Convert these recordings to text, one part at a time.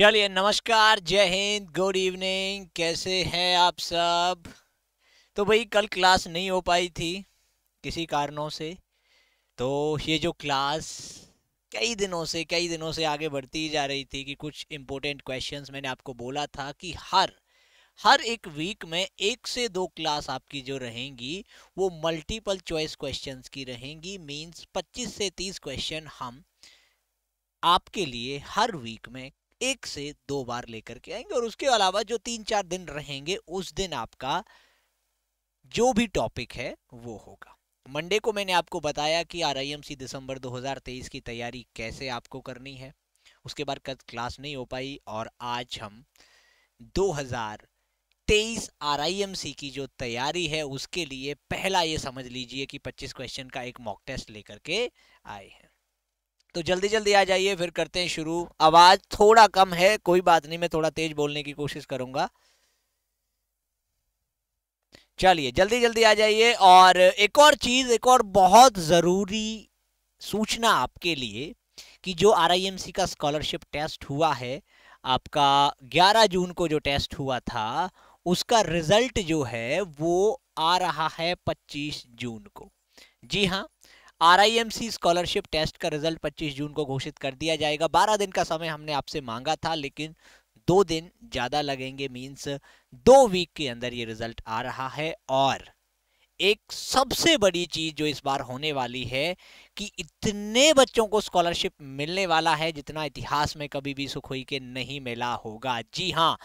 चलिए नमस्कार जय हिंद गुड इवनिंग कैसे हैं आप सब तो भाई कल क्लास नहीं हो पाई थी किसी कारणों से तो ये जो क्लास कई दिनों से कई दिनों से आगे बढ़ती ही जा रही थी कि कुछ इम्पोर्टेंट क्वेश्चंस मैंने आपको बोला था कि हर हर एक वीक में एक से दो क्लास आपकी जो रहेंगी वो मल्टीपल चॉइस क्वेश्चंस की रहेंगी मींस 25 से 30 क्वेश्चन हम आपके लिए हर वीक में एक से दो बार लेकर के आएंगे और उसके अलावा जो तीन चार दिन रहेंगे उस दिन आपका जो भी टॉपिक है वो होगा मंडे को मैंने आपको बताया कि आर दिसंबर 2023 की तैयारी कैसे आपको करनी है उसके बाद कल क्लास नहीं हो पाई और आज हम 2023 आरआईएमसी की जो तैयारी है उसके लिए पहला ये समझ लीजिए कि 25 क्वेश्चन का एक मॉक टेस्ट लेकर के आए हैं तो जल्दी जल्दी आ जाइए फिर करते हैं शुरू आवाज़ थोड़ा कम है कोई बात नहीं मैं थोड़ा तेज बोलने की कोशिश करूँगा चलिए जल्दी जल्दी आ जाइए और एक और चीज़ एक और बहुत ज़रूरी सूचना आपके लिए कि जो आर का स्कॉलरशिप टेस्ट हुआ है आपका 11 जून को जो टेस्ट हुआ था उसका रिजल्ट जो है वो आ रहा है 25 जून को जी हाँ आरआईएमसी स्कॉलरशिप टेस्ट का रिजल्ट 25 जून को घोषित कर दिया जाएगा 12 दिन का समय हमने आपसे मांगा था लेकिन दो दिन ज़्यादा लगेंगे मीन्स दो वीक के अंदर ये रिजल्ट आ रहा है और एक सबसे बड़ी चीज़ जो इस बार होने वाली है कि इतने बच्चों को स्कॉलरशिप मिलने वाला है जितना इतिहास में कभी भी सुखोई के नहीं मिला होगा जी हाँ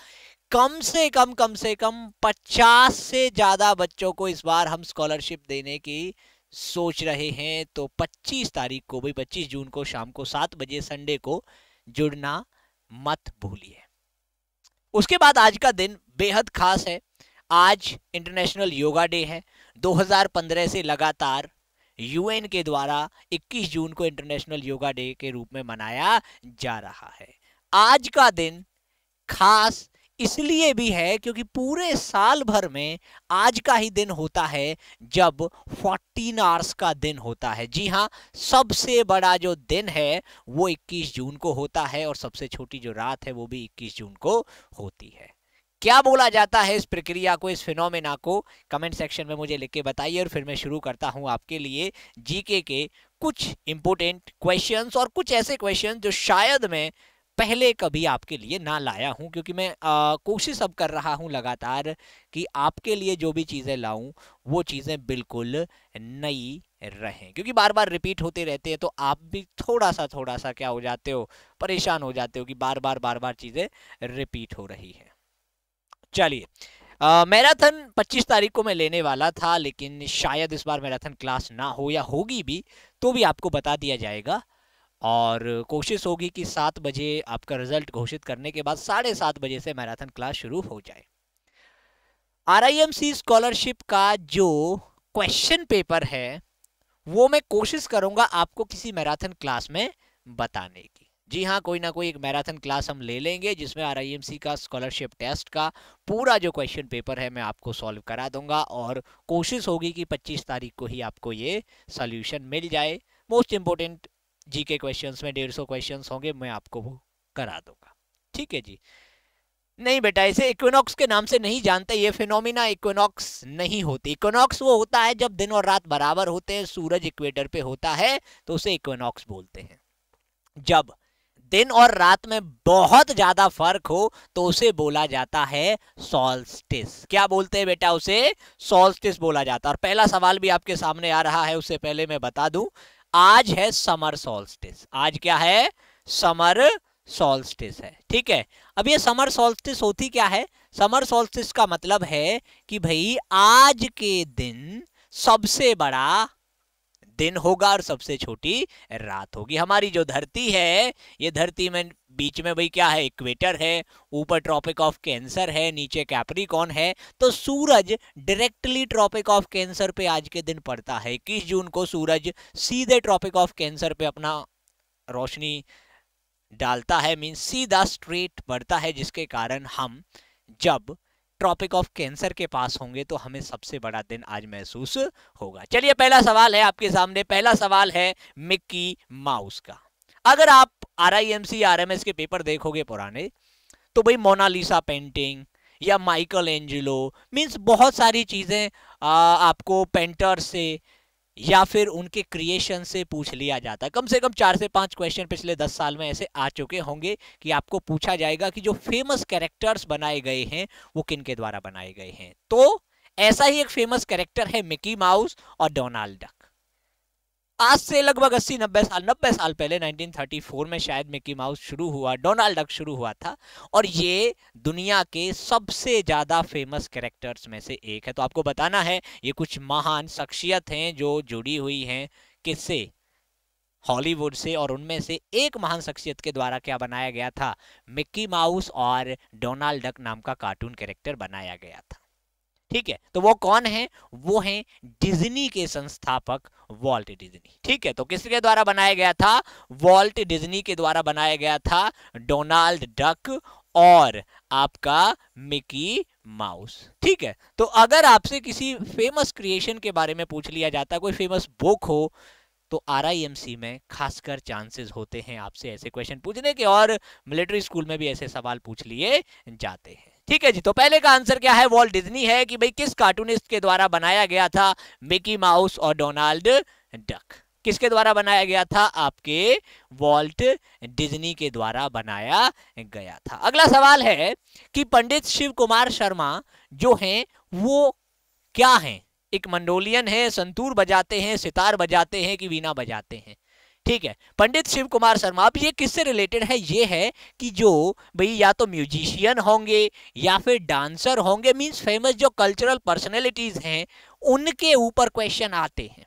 कम से कम कम से कम 50 से ज़्यादा बच्चों को इस बार हम स्कॉलरशिप देने की सोच रहे हैं तो 25 तारीख को भाई 25 जून को शाम को सात बजे संडे को जुड़ना मत भूलिए उसके बाद आज का दिन बेहद खास है आज इंटरनेशनल योगा डे है 2015 से लगातार यूएन के द्वारा 21 जून को इंटरनेशनल योगा डे के रूप में मनाया जा रहा है आज का दिन खास इसलिए भी है क्योंकि पूरे साल भर में आज का ही दिन होता है जब 14 आवर्स का दिन होता है जी हाँ सबसे बड़ा जो दिन है वो 21 जून को होता है और सबसे छोटी जो रात है वो भी 21 जून को होती है क्या बोला जाता है इस प्रक्रिया को इस फिनोमेना को कमेंट सेक्शन में मुझे लिख के बताइए और फिर मैं शुरू करता हूं आपके लिए जीके के कुछ इंपोर्टेंट क्वेश्चंस और कुछ ऐसे क्वेश्चन जो शायद मैं पहले कभी आपके लिए ना लाया हूँ क्योंकि मैं कोशिश अब कर रहा हूँ लगातार कि आपके लिए जो भी चीज़ें लाऊँ वो चीज़ें बिल्कुल नई रहें क्योंकि बार बार रिपीट होते रहते हैं तो आप भी थोड़ा सा थोड़ा सा क्या हो जाते हो परेशान हो जाते हो कि बार बार बार बार चीज़ें रिपीट हो रही हैं चलिए मैराथन 25 तारीख को मैं लेने वाला था लेकिन शायद इस बार मैराथन क्लास ना हो या होगी भी तो भी आपको बता दिया जाएगा और कोशिश होगी कि सात बजे आपका रिजल्ट घोषित करने के बाद साढ़े सात बजे से मैराथन क्लास शुरू हो जाए सी स्कॉलरशिप का जो क्वेश्चन पेपर है वो मैं कोशिश करूंगा आपको किसी मैराथन क्लास में बताने की जी हाँ कोई ना कोई एक मैराथन क्लास हम ले लेंगे जिसमें आर का स्कॉलरशिप टेस्ट का पूरा जो क्वेश्चन पेपर है मैं आपको सॉल्व करा दूंगा और कोशिश होगी कि 25 तारीख को ही आपको ये सोल्यूशन मिल जाए मोस्ट इम्पोर्टेंट जी के क्वेश्चन में डेढ़ सौ क्वेश्चन होंगे मैं आपको वो करा दूंगा ठीक है जी नहीं बेटा इसे इक्विनॉक्स के नाम से नहीं जानते ये फिनोमिना इक्विनॉक्स नहीं होती इक्विनॉक्स वो होता है जब दिन और रात बराबर होते हैं सूरज इक्वेटर पे होता है तो उसे इक्विनॉक्स बोलते हैं जब दिन और रात में बहुत ज्यादा फर्क हो तो उसे बोला जाता है सॉल्स्टिस क्या बोलते हैं बेटा उसे सॉल्स्टिस बोला जाता है और पहला सवाल भी आपके सामने आ रहा है उससे पहले मैं बता दूं आज है समर सोल्स्टिस आज क्या है समर सोल्स्टिस है ठीक है अब ये समर सोल्स्टिस होती क्या है समर सोल्स्टिस का मतलब है कि भाई आज के दिन सबसे बड़ा दिन होगा और सबसे छोटी रात होगी हमारी जो धरती है ये धरती में बीच में भाई क्या है इक्वेटर है ऊपर ट्रॉपिक ऑफ कैंसर है नीचे कैप्रिकॉन है तो सूरज डायरेक्टली ट्रॉपिक ऑफ कैंसर पे आज के दिन पड़ता है इक्कीस जून को सूरज सीधे ट्रॉपिक ऑफ कैंसर पे अपना रोशनी डालता है मीन सीधा स्ट्रेट बढ़ता है जिसके कारण हम जब ट्रॉपिक ऑफ कैंसर के पास होंगे तो हमें सबसे बड़ा दिन आज महसूस होगा चलिए पहला सवाल है आपके सामने पहला सवाल है मिक्की माउस का अगर आप R I M C R M S के पेपर देखोगे पुराने तो भाई मोनालिसा पेंटिंग या माइकल एंजिलो मीन्स बहुत सारी चीज़ें आपको पेंटर से या फिर उनके क्रिएशन से पूछ लिया जाता है कम से कम चार से पांच क्वेश्चन पिछले दस साल में ऐसे आ चुके होंगे कि आपको पूछा जाएगा कि जो फेमस कैरेक्टर्स बनाए गए हैं वो किन के द्वारा बनाए गए हैं तो ऐसा ही एक फेमस कैरेक्टर है मिकी माउस और डोनाल्ड डक आज से लगभग अस्सी नब्बे साल नब्बे साल पहले 1934 में शायद मिकी माउस शुरू हुआ डोनाल्ड डक शुरू हुआ था और ये दुनिया के सबसे ज़्यादा फेमस कैरेक्टर्स में से एक है तो आपको बताना है ये कुछ महान शख्सियत हैं जो जुड़ी हुई हैं किससे हॉलीवुड से और उनमें से एक महान शख्सियत के द्वारा क्या बनाया गया था मिक्की माउस और डोनाल्ड डक नाम का कार्टून कैरेक्टर बनाया गया था ठीक है तो वो कौन है वो है डिज्नी के संस्थापक वॉल्ट डिज्नी ठीक है तो किसके द्वारा बनाया गया था वॉल्ट डिज्नी के द्वारा बनाया गया था डोनाल्ड डक और आपका मिकी माउस ठीक है तो अगर आपसे किसी फेमस क्रिएशन के बारे में पूछ लिया जाता कोई फेमस बुक हो तो आर में खासकर चांसेस होते हैं आपसे ऐसे क्वेश्चन पूछने के और मिलिट्री स्कूल में भी ऐसे सवाल पूछ लिए जाते हैं ठीक है जी तो पहले का आंसर क्या है वॉल्ट डिज्नी है कि भाई किस कार्टूनिस्ट के द्वारा बनाया गया था मिकी माउस और डोनाल्ड डक किसके द्वारा बनाया गया था आपके वॉल्ट डिज्नी के द्वारा बनाया गया था अगला सवाल है कि पंडित शिव कुमार शर्मा जो हैं वो क्या हैं एक मंडोलियन है संतूर बजाते हैं सितार बजाते हैं कि वीणा बजाते हैं ठीक है पंडित शिव कुमार शर्मा अब ये किससे रिलेटेड है ये है कि जो भाई या तो म्यूजिशियन होंगे या फिर डांसर होंगे मीन्स फेमस जो कल्चरल पर्सनैलिटीज हैं उनके ऊपर क्वेश्चन आते हैं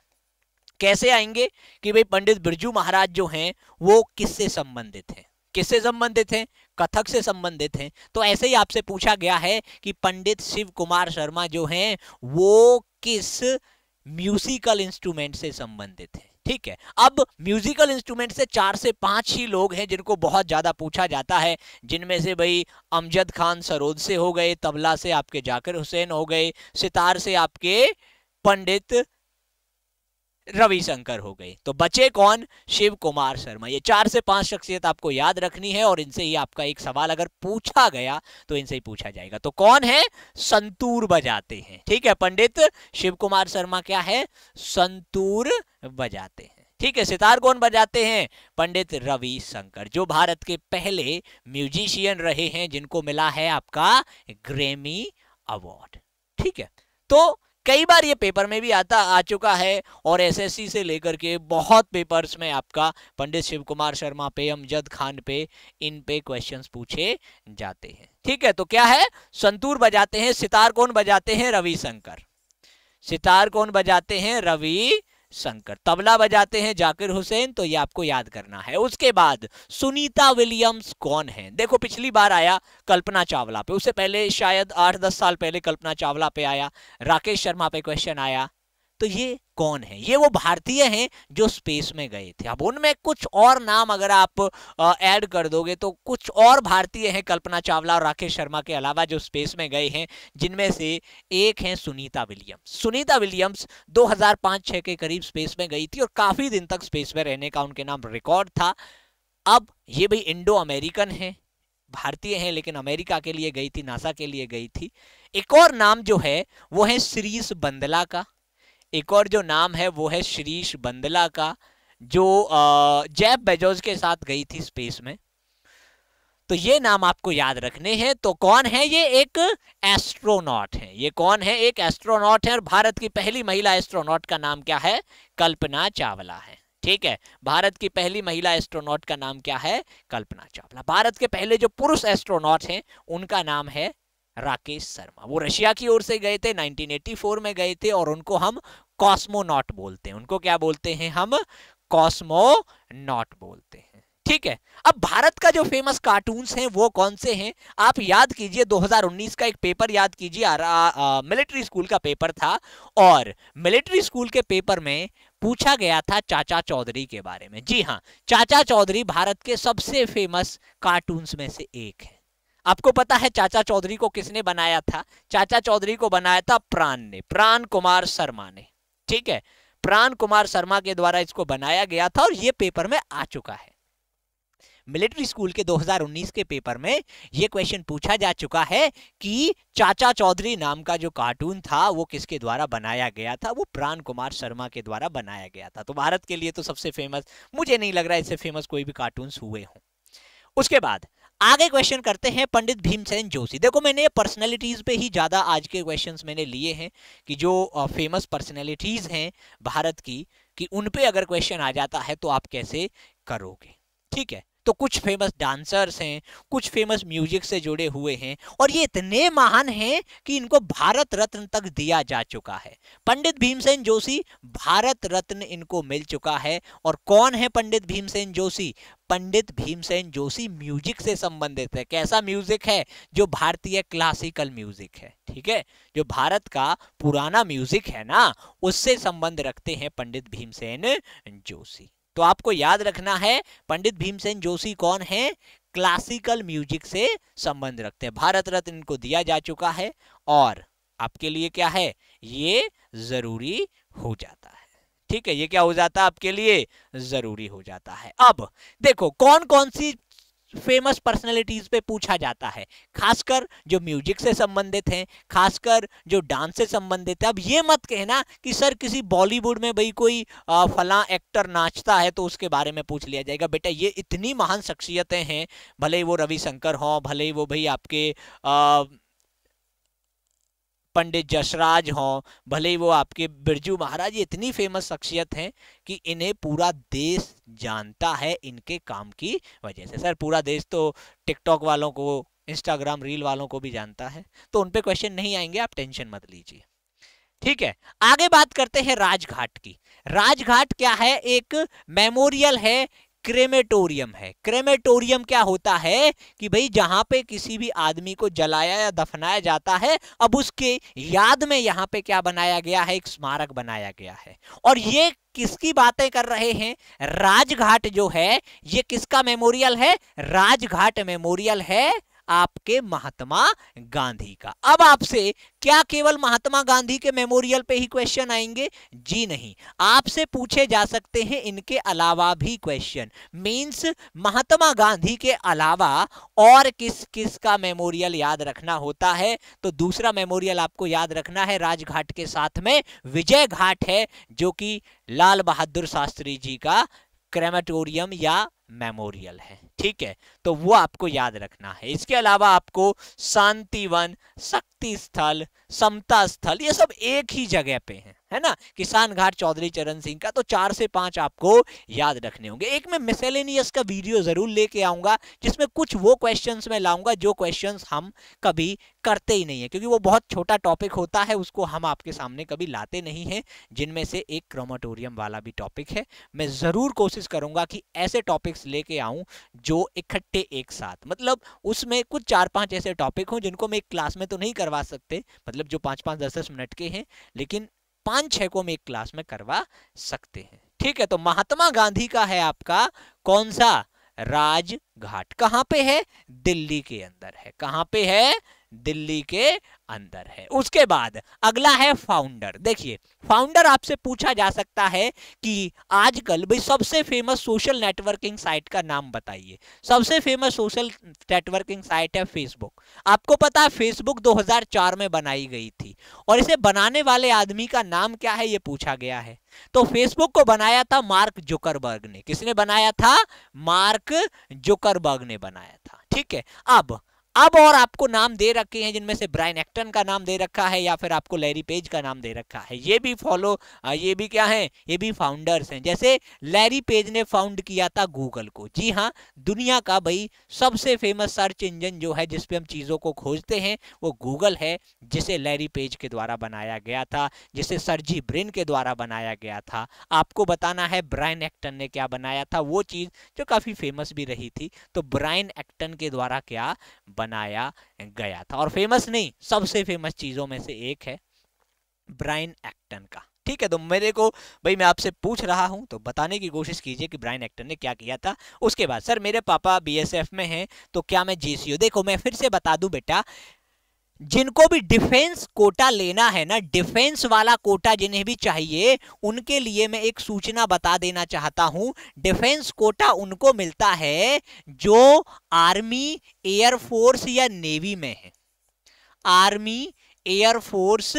कैसे आएंगे कि भाई पंडित बिरजू महाराज जो हैं वो किससे संबंधित हैं किससे संबंधित हैं कथक से संबंधित हैं तो ऐसे ही आपसे पूछा गया है कि पंडित शिव कुमार शर्मा जो हैं वो किस म्यूजिकल इंस्ट्रूमेंट से संबंधित हैं ठीक है अब म्यूजिकल इंस्ट्रूमेंट से चार से पांच ही लोग हैं जिनको बहुत ज़्यादा पूछा जाता है जिनमें से भाई अमजद खान सरोद से हो गए तबला से आपके जाकिर हुसैन हो गए सितार से आपके पंडित रविशंकर हो गए तो बचे कौन शिव कुमार शर्मा ये चार से पांच शख्सियत आपको याद रखनी है और इनसे ही आपका एक सवाल अगर पूछा गया तो इनसे ही पूछा जाएगा तो कौन है संतूर बजाते हैं ठीक है पंडित शिव कुमार शर्मा क्या है संतूर बजाते हैं ठीक है सितार कौन बजाते हैं पंडित रवि शंकर जो भारत के पहले म्यूजिशियन रहे हैं जिनको मिला है आपका ग्रेमी अवार्ड ठीक है तो कई बार ये पेपर में भी आता आ चुका है और एसएससी से लेकर के बहुत पेपर्स में आपका पंडित शिव कुमार शर्मा पे अमजद खान पे इन पे क्वेश्चंस पूछे जाते हैं ठीक है तो क्या है संतूर बजाते हैं सितार कौन बजाते हैं रविशंकर सितार कौन बजाते हैं रवि शंकर तबला बजाते हैं जाकिर हुसैन तो ये आपको याद करना है उसके बाद सुनीता विलियम्स कौन है देखो पिछली बार आया कल्पना चावला पे उससे पहले शायद आठ दस साल पहले कल्पना चावला पे आया राकेश शर्मा पे क्वेश्चन आया तो ये कौन है ये वो भारतीय हैं जो स्पेस में गए थे अब उनमें कुछ और नाम अगर आप ऐड कर दोगे तो कुछ और भारतीय हैं कल्पना चावला और राकेश शर्मा के अलावा जो स्पेस में गए हैं जिनमें से एक हैं सुनीता विलियम्स सुनीता विलियम्स 2005-6 के करीब स्पेस में गई थी और काफ़ी दिन तक स्पेस में रहने का उनके नाम रिकॉर्ड था अब ये भी इंडो अमेरिकन है भारतीय हैं लेकिन अमेरिका के लिए गई थी नासा के लिए गई थी एक और नाम जो है वो है श्रीस बंदला का एक और जो नाम है वो है श्रीश बंदला का जो जैब बेजोज के साथ गई थी स्पेस में तो ये नाम आपको याद रखने हैं तो कौन है ये एक एस्ट्रोनॉट है ये कौन है एक एस्ट्रोनॉट है और भारत की पहली महिला एस्ट्रोनॉट का नाम क्या है कल्पना चावला है ठीक है भारत की पहली महिला एस्ट्रोनॉट का नाम क्या है कल्पना चावला भारत के पहले जो पुरुष एस्ट्रोनॉट हैं उनका नाम है राकेश शर्मा वो रशिया की ओर से गए थे 1984 में गए थे और उनको हम कॉस्मोनॉट बोलते हैं उनको क्या बोलते हैं हम कॉस्मोनॉट बोलते हैं ठीक है अब भारत का जो फेमस कार्टून्स हैं वो कौन से हैं आप याद कीजिए 2019 का एक पेपर याद कीजिए मिलिट्री स्कूल का पेपर था और मिलिट्री स्कूल के पेपर में पूछा गया था चाचा चौधरी के बारे में जी हाँ चाचा चौधरी भारत के सबसे फेमस कार्टून्स में से एक है आपको पता है चाचा चौधरी को किसने बनाया था चाचा चौधरी को बनाया था प्राण ने प्राण कुमार शर्मा ने ठीक है प्राण कुमार शर्मा के द्वारा इसको बनाया गया था और ये पेपर में आ चुका है मिलिट्री स्कूल के 2019 के पेपर में यह क्वेश्चन पूछा जा चुका है कि चाचा चौधरी नाम का जो कार्टून था वो किसके द्वारा बनाया गया था वो प्राण कुमार शर्मा के द्वारा बनाया गया था तो भारत के लिए तो सबसे फेमस मुझे नहीं लग रहा इससे फेमस कोई भी कार्टून हुए हों उसके बाद आगे क्वेश्चन करते हैं पंडित भीमसेन जोशी देखो मैंने पर्सनैलिटीज़ पे ही ज़्यादा आज के क्वेश्चंस मैंने लिए हैं कि जो फेमस पर्सनैलिटीज़ हैं भारत की कि उन पे अगर क्वेश्चन आ जाता है तो आप कैसे करोगे ठीक है तो कुछ फेमस डांसर्स हैं कुछ फेमस म्यूजिक से जुड़े हुए हैं और ये इतने महान हैं कि इनको भारत रत्न तक दिया जा चुका है पंडित भीमसेन जोशी भारत रत्न इनको मिल चुका है और कौन है पंडित भीमसेन जोशी पंडित भीमसेन जोशी म्यूजिक से संबंधित है कैसा म्यूजिक है जो भारतीय क्लासिकल म्यूजिक है ठीक है जो भारत का पुराना म्यूजिक है ना उससे संबंध रखते हैं पंडित भीमसेन जोशी तो आपको याद रखना है पंडित भीमसेन जोशी कौन है क्लासिकल म्यूजिक से संबंध रखते हैं भारत रत्न इनको दिया जा चुका है और आपके लिए क्या है ये जरूरी हो जाता है ठीक है ये क्या हो जाता है आपके लिए जरूरी हो जाता है अब देखो कौन कौन सी फेमस पर्सनैलिटीज़ पे पूछा जाता है खासकर जो म्यूजिक से संबंधित हैं खासकर जो डांस से संबंधित है अब ये मत कहना कि सर किसी बॉलीवुड में भाई कोई फला एक्टर नाचता है तो उसके बारे में पूछ लिया जाएगा बेटा ये इतनी महान शख्सियतें हैं भले ही वो रविशंकर हों भले ही वो भाई आपके आ, पंडित जसराज हों भले ही वो आपके बिरजू महाराज इतनी फेमस शख्सियत हैं कि इन्हें पूरा देश जानता है इनके काम की वजह से सर पूरा देश तो टिकटॉक वालों को इंस्टाग्राम रील वालों को भी जानता है तो उन क्वेश्चन नहीं आएंगे आप टेंशन मत लीजिए ठीक है आगे बात करते हैं राजघाट की राजघाट क्या है एक मेमोरियल है क्रेमेटोरियम है क्रेमेटोरियम क्या होता है कि भाई जहां पे किसी भी आदमी को जलाया या दफनाया जाता है अब उसके याद में यहाँ पे क्या बनाया गया है एक स्मारक बनाया गया है और ये किसकी बातें कर रहे हैं राजघाट जो है ये किसका मेमोरियल है राजघाट मेमोरियल है आपके महात्मा गांधी का अब आपसे क्या केवल महात्मा गांधी के मेमोरियल पे ही क्वेश्चन आएंगे जी नहीं आपसे पूछे जा सकते हैं इनके अलावा भी क्वेश्चन मींस महात्मा गांधी के अलावा और किस किस का मेमोरियल याद रखना होता है तो दूसरा मेमोरियल आपको याद रखना है राजघाट के साथ में विजय घाट है जो कि लाल बहादुर शास्त्री जी का क्रेमेटोरियम या मेमोरियल है ठीक है तो वो आपको याद रखना है इसके अलावा आपको शांतिवन शक्ति स्थल समता स्थल ये सब एक ही जगह पे हैं है ना किसान घाट चौधरी चरण सिंह का तो चार से पांच आपको याद रखने होंगे एक मैं मिसेलेनियस का वीडियो जरूर लेके आऊंगा जिसमें कुछ वो क्वेश्चन मैं लाऊंगा जो क्वेश्चन हम कभी करते ही नहीं है क्योंकि वो बहुत छोटा टॉपिक होता है उसको हम आपके सामने कभी लाते नहीं हैं जिनमें से एक क्रोमाटोरियम वाला भी टॉपिक है मैं ज़रूर कोशिश करूंगा कि ऐसे टॉपिक्स लेके आऊं जो इकट्ठे एक साथ मतलब उसमें कुछ चार पांच ऐसे टॉपिक हों जिनको मैं एक क्लास में तो नहीं करवा सकते मतलब जो पाँच पाँच दस दस मिनट के हैं लेकिन पांच छह को हम एक क्लास में करवा सकते हैं ठीक है तो महात्मा गांधी का है आपका कौन सा राजघाट कहां पे है दिल्ली के अंदर है कहां पे है दिल्ली के अंदर है उसके बाद अगला है फाउंडर देखिए फाउंडर आपसे पूछा जा सकता है कि आजकल भाई सबसे फेमस सोशल नेटवर्किंग साइट का नाम बताइए सबसे फेमस सोशल नेटवर्किंग साइट है फेसबुक आपको पता है फेसबुक 2004 में बनाई गई थी और इसे बनाने वाले आदमी का नाम क्या है ये पूछा गया है तो फेसबुक को बनाया था मार्क जुकरबर्ग ने किसने बनाया था मार्क जुकरबर्ग ने बनाया था ठीक है अब अब और आपको नाम दे रखे हैं जिनमें से ब्रायन एक्टन का नाम दे रखा है या फिर आपको लैरी पेज का नाम दे रखा है ये भी फॉलो ये भी क्या है ये भी फाउंडर्स हैं जैसे लैरी पेज ने फाउंड किया था गूगल को जी हाँ दुनिया का भाई सबसे फेमस सर्च इंजन जो है जिसपे हम चीज़ों को खोजते हैं वो गूगल है जिसे लैरी पेज के द्वारा बनाया गया था जिसे सरजी ब्रिन के द्वारा बनाया गया था आपको बताना है ब्रायन एक्टन ने क्या बनाया था वो चीज़ जो काफ़ी फेमस भी रही थी तो ब्रायन एक्टन के द्वारा क्या बनाया गया था और फेमस नहीं सबसे फेमस चीज़ों में से एक है ब्राइन एक्टन का ठीक है तो मेरे को भाई मैं आपसे पूछ रहा हूं तो बताने की कोशिश कीजिए कि ब्राइन एक्टर ने क्या किया था उसके बाद सर मेरे पापा बीएसएफ में हैं तो क्या मैं जीसीओ देखो मैं फिर से बता दूं बेटा जिनको भी डिफेंस कोटा लेना है ना डिफेंस वाला कोटा जिन्हें भी चाहिए उनके लिए मैं एक सूचना बता देना चाहता हूं डिफेंस कोटा उनको मिलता है जो आर्मी एयरफोर्स या नेवी में है आर्मी एयरफोर्स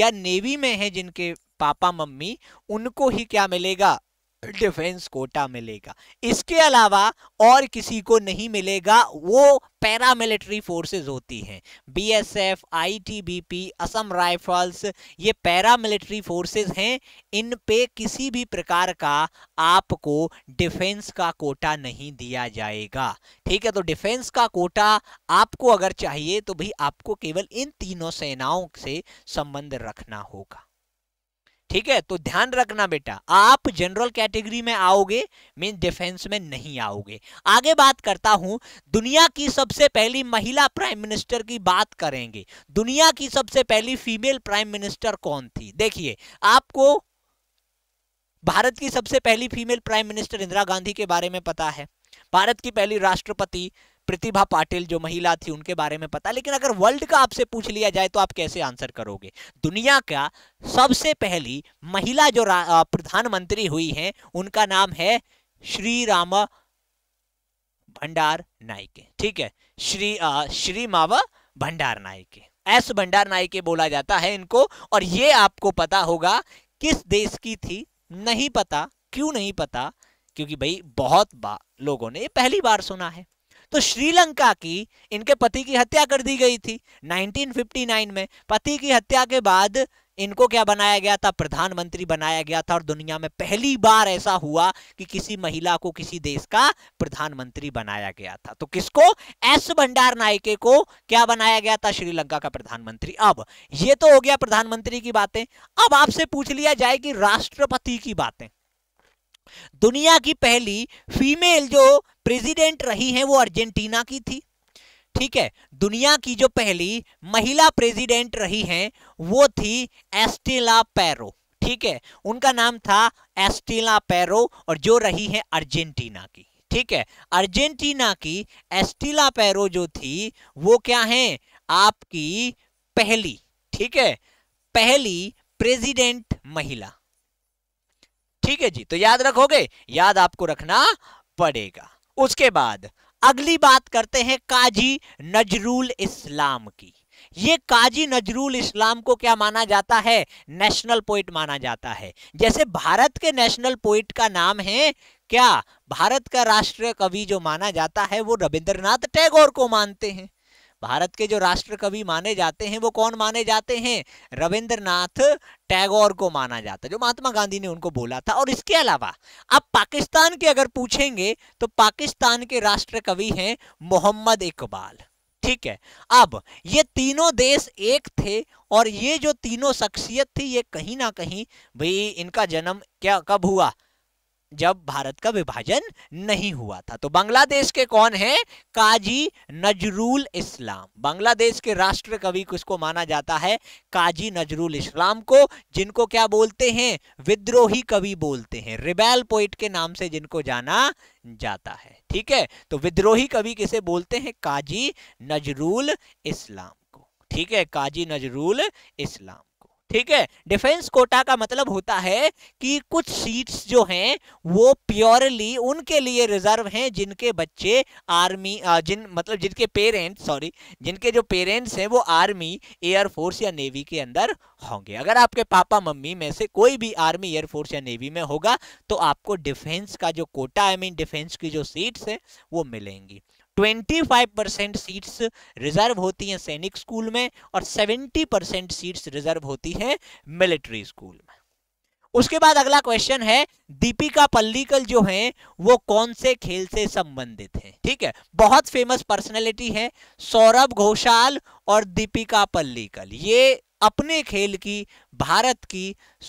या नेवी में है जिनके पापा मम्मी उनको ही क्या मिलेगा डिफेंस कोटा मिलेगा इसके अलावा और किसी को नहीं मिलेगा वो पैरामिलिट्री फोर्सेस होती हैं बीएसएफ, आईटीबीपी, असम राइफल्स ये पैरामिलिट्री फोर्सेस हैं इन पे किसी भी प्रकार का आपको डिफेंस का कोटा नहीं दिया जाएगा ठीक है तो डिफेंस का कोटा आपको अगर चाहिए तो भी आपको केवल इन तीनों सेनाओं से संबंध रखना होगा ठीक है तो ध्यान रखना बेटा आप जनरल कैटेगरी में आओगे मीन डिफेंस में नहीं आओगे आगे बात करता हूं दुनिया की सबसे पहली महिला प्राइम मिनिस्टर की बात करेंगे दुनिया की सबसे पहली फीमेल प्राइम मिनिस्टर कौन थी देखिए आपको भारत की सबसे पहली female prime minister Indira Gandhi के बारे में पता है भारत की पहली राष्ट्रपति प्रतिभा पाटिल जो महिला थी उनके बारे में पता लेकिन अगर वर्ल्ड का आपसे पूछ लिया जाए तो आप कैसे आंसर करोगे दुनिया का सबसे पहली महिला जो प्रधानमंत्री हुई है उनका नाम है श्री राम भंडार नाइके ठीक है श्री आ, श्री मावा भंडार नायके एस भंडार नाइके बोला जाता है इनको और ये आपको पता होगा किस देश की थी नहीं पता क्यों नहीं पता क्योंकि भाई बहुत बा लोगों ने पहली बार सुना है तो श्रीलंका की इनके पति की हत्या कर दी गई थी 1959 में पति की हत्या के बाद इनको क्या बनाया गया था प्रधानमंत्री बनाया गया था और दुनिया में पहली बार ऐसा हुआ कि किसी महिला को किसी देश का प्रधानमंत्री बनाया गया था तो किसको एस भंडार नायके को क्या बनाया गया था श्रीलंका का प्रधानमंत्री अब ये तो हो गया प्रधानमंत्री की बातें अब आपसे पूछ लिया जाए कि राष्ट्रपति की बातें दुनिया की पहली फीमेल जो प्रेसिडेंट रही हैं वो अर्जेंटीना की थी ठीक है दुनिया की जो पहली महिला प्रेसिडेंट रही हैं वो थी एस्टेला पैरो ठीक है उनका नाम था एस्टेला पैरो और जो रही है अर्जेंटीना की ठीक है अर्जेंटीना की एस्टिला पैरो जो थी वो क्या है आपकी पहली ठीक है पहली प्रेसिडेंट महिला ठीक है जी तो याद रखोगे याद आपको रखना पड़ेगा उसके बाद अगली बात करते हैं काजी नजरुल इस्लाम की ये काजी नजरुल इस्लाम को क्या माना जाता है नेशनल पोइट माना जाता है जैसे भारत के नेशनल पोइट का नाम है क्या भारत का राष्ट्रीय कवि जो माना जाता है वो रविंद्रनाथ टैगोर को मानते हैं भारत के जो राष्ट्र कवि माने जाते हैं वो कौन माने जाते हैं रविंद्रनाथ टैगोर को माना जाता है जो महात्मा गांधी ने उनको बोला था और इसके अलावा अब पाकिस्तान के अगर पूछेंगे तो पाकिस्तान के राष्ट्र कवि हैं मोहम्मद इकबाल ठीक है अब ये तीनों देश एक थे और ये जो तीनों शख्सियत थी ये कहीं ना कहीं भाई इनका जन्म क्या कब हुआ जब भारत का विभाजन नहीं हुआ था तो बांग्लादेश के कौन हैं काजी नजरुल इस्लाम बांग्लादेश के राष्ट्र कवि किसको माना जाता है काजी नजरुल इस्लाम को जिनको क्या बोलते हैं विद्रोही कवि बोलते हैं रिबेल पोइट के नाम से जिनको जाना जाता है ठीक है तो विद्रोही कवि किसे बोलते हैं काजी नजरुल इस्लाम को ठीक है काजी नजरुल इस्लाम ठीक है डिफेंस कोटा का मतलब होता है कि कुछ सीट्स जो हैं वो प्योरली उनके लिए रिजर्व हैं जिनके बच्चे आर्मी जिन मतलब जिनके पेरेंट्स सॉरी जिनके जो पेरेंट्स हैं वो आर्मी एयरफोर्स या नेवी के अंदर होंगे अगर आपके पापा मम्मी में से कोई भी आर्मी एयरफोर्स या नेवी में होगा तो आपको डिफेंस का जो कोटा आई मीन डिफेंस की जो सीट्स हैं वो मिलेंगी 25 परसेंट सीट्स रिजर्व होती हैं सैनिक स्कूल में और 70 परसेंट सीट्स रिजर्व होती हैं मिलिट्री स्कूल में उसके बाद अगला क्वेश्चन है दीपिका पल्लीकल जो हैं वो कौन से खेल से संबंधित हैं ठीक है बहुत फेमस पर्सनैलिटी है सौरभ घोषाल और दीपिका पल्लीकल ये अपने खेल की भारत की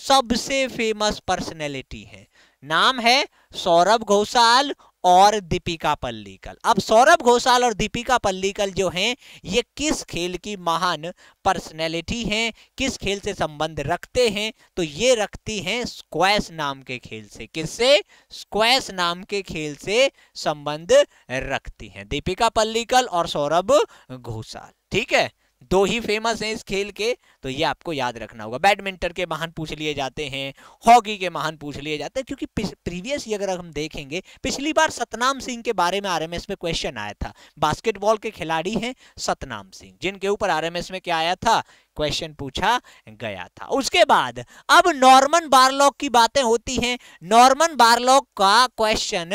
सबसे फेमस पर्सनैलिटी है नाम है सौरभ घोषाल और दीपिका पल्लीकल अब सौरभ घोषाल और दीपिका पल्लीकल जो हैं ये किस खेल की महान पर्सनैलिटी हैं किस खेल से संबंध रखते हैं तो ये रखती हैं स्क्वैश नाम के खेल से किससे स्क्वैश नाम के खेल से संबंध रखती हैं दीपिका पल्लीकल और सौरभ घोषाल ठीक है दो ही फेमस हैं इस खेल के तो ये आपको याद रखना होगा बैडमिंटन के महान पूछ लिए जाते हैं हॉकी के महान पूछ लिए जाते हैं क्योंकि प्रीवियस ये अगर हम देखेंगे पिछली बार सतनाम सिंह के बारे में आरएमएस में क्वेश्चन आया था बास्केटबॉल के खिलाड़ी हैं सतनाम सिंह जिनके ऊपर आरएमएस में क्या आया था क्वेश्चन पूछा गया था उसके बाद अब नॉर्मन बारलॉक की बातें होती हैं नॉर्मन बारलॉक का क्वेश्चन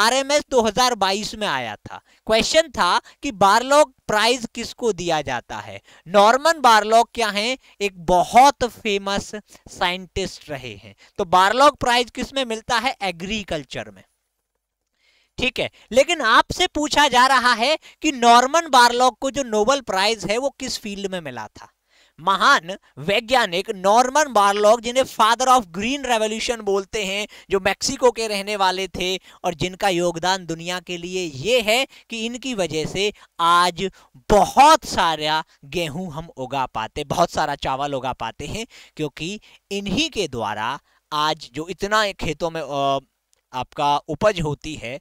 आरएमएस 2022 में आया था क्वेश्चन था कि बारलॉक प्राइज किसको दिया जाता है नॉर्मन बारलॉक क्या हैं एक बहुत फेमस साइंटिस्ट रहे हैं तो बारलॉक प्राइज किस में मिलता है एग्रीकल्चर में ठीक है लेकिन आपसे पूछा जा रहा है कि नॉर्मन बारलॉक को जो नोबल प्राइज है वो किस फील्ड में मिला था महान वैज्ञानिक नॉर्मन बारलॉग जिन्हें फादर ऑफ ग्रीन रेवोल्यूशन बोलते हैं जो मेक्सिको के रहने वाले थे और जिनका योगदान दुनिया के लिए ये है कि इनकी वजह से आज बहुत सारा गेहूं हम उगा पाते बहुत सारा चावल उगा पाते हैं क्योंकि इन्हीं के द्वारा आज जो इतना खेतों में आपका उपज होती है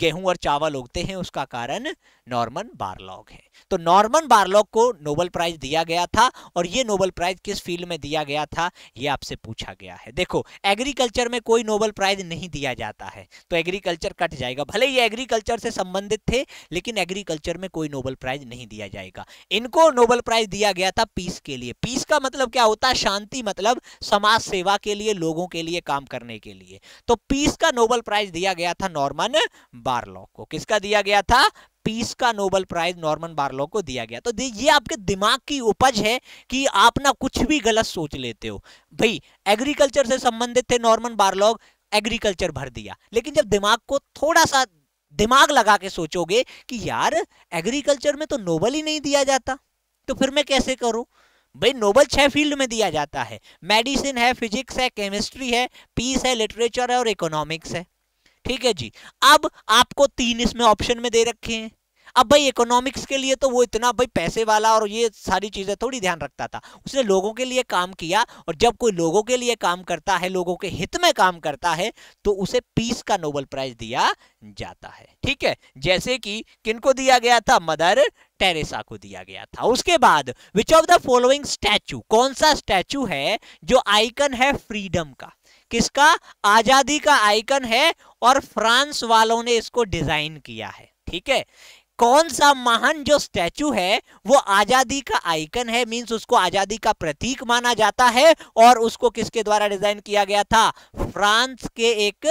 गेहूं और चावल उगते हैं उसका कारण नॉर्मन बारलॉग है तो नॉर्मन बारलॉग को नोबल प्राइज दिया गया था और ये नोबल प्राइज किस फील्ड में दिया गया था ये आपसे पूछा गया है देखो एग्रीकल्चर में कोई नोबल प्राइज नहीं दिया जाता है तो एग्रीकल्चर कट जाएगा भले ये एग्रीकल्चर से संबंधित थे लेकिन एग्रीकल्चर में कोई नोबल प्राइज नहीं दिया जाएगा इनको नोबल प्राइज दिया गया था पीस के लिए पीस का मतलब क्या होता है शांति मतलब समाज सेवा के लिए लोगों के लिए काम करने के लिए तो पीस का नोबल प्राइज दिया गया था नॉर्मन बारलॉक को किसका दिया गया था पीस का नोबल प्राइज नॉर्मन बार्लो को दिया गया तो ये आपके दिमाग की उपज है कि आप ना कुछ भी गलत सोच लेते हो भाई एग्रीकल्चर से संबंधित थे नॉर्मन बारलॉग एग्रीकल्चर भर दिया लेकिन जब दिमाग को थोड़ा सा दिमाग लगा के सोचोगे कि यार एग्रीकल्चर में तो नोबल ही नहीं दिया जाता तो फिर मैं कैसे करूं भाई नोबल छह फील्ड में दिया जाता है मेडिसिन है फिजिक्स है केमिस्ट्री है पीस है लिटरेचर है और इकोनॉमिक्स है ठीक है जी अब आपको तीन इसमें ऑप्शन में दे रखे हैं अब भाई इकोनॉमिक्स के लिए तो वो इतना भाई पैसे वाला और ये सारी चीज़ें थोड़ी ध्यान रखता था उसने लोगों के लिए काम किया और जब कोई लोगों के लिए काम करता है लोगों के हित में काम करता है तो उसे पीस का नोबल प्राइज दिया जाता है ठीक है जैसे कि किनको दिया गया था मदर टेरेसा को दिया गया था उसके बाद which of the following statue कौन सा स्टैचू है जो आइकन है फ्रीडम का किसका आजादी का आइकन है और फ्रांस वालों ने इसको डिजाइन किया है ठीक है कौन सा महान जो स्टैचू है वो आजादी का आइकन है मींस उसको आजादी का प्रतीक माना जाता है और उसको किसके द्वारा डिजाइन किया गया था फ्रांस के एक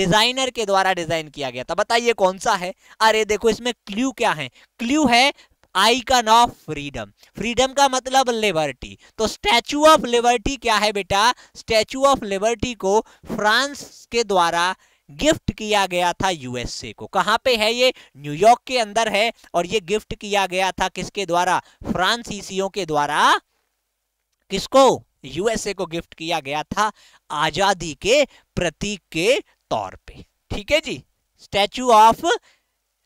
डिजाइनर के द्वारा डिजाइन किया गया था बताइए कौन सा है अरे देखो इसमें क्ल्यू क्या है क्ल्यू है आइकन ऑफ फ्रीडम फ्रीडम का मतलब लिबर्टी तो स्टैचू ऑफ लिबर्टी क्या है बेटा स्टैचू ऑफ लिबर्टी को फ्रांस के द्वारा गिफ्ट किया गया था यूएसए को कहाँ पे है ये न्यूयॉर्क के अंदर है और ये गिफ्ट किया गया था किसके द्वारा फ्रांसीसियों के द्वारा किसको यूएसए को गिफ्ट किया गया था आजादी के प्रतीक के तौर पे ठीक है जी statue of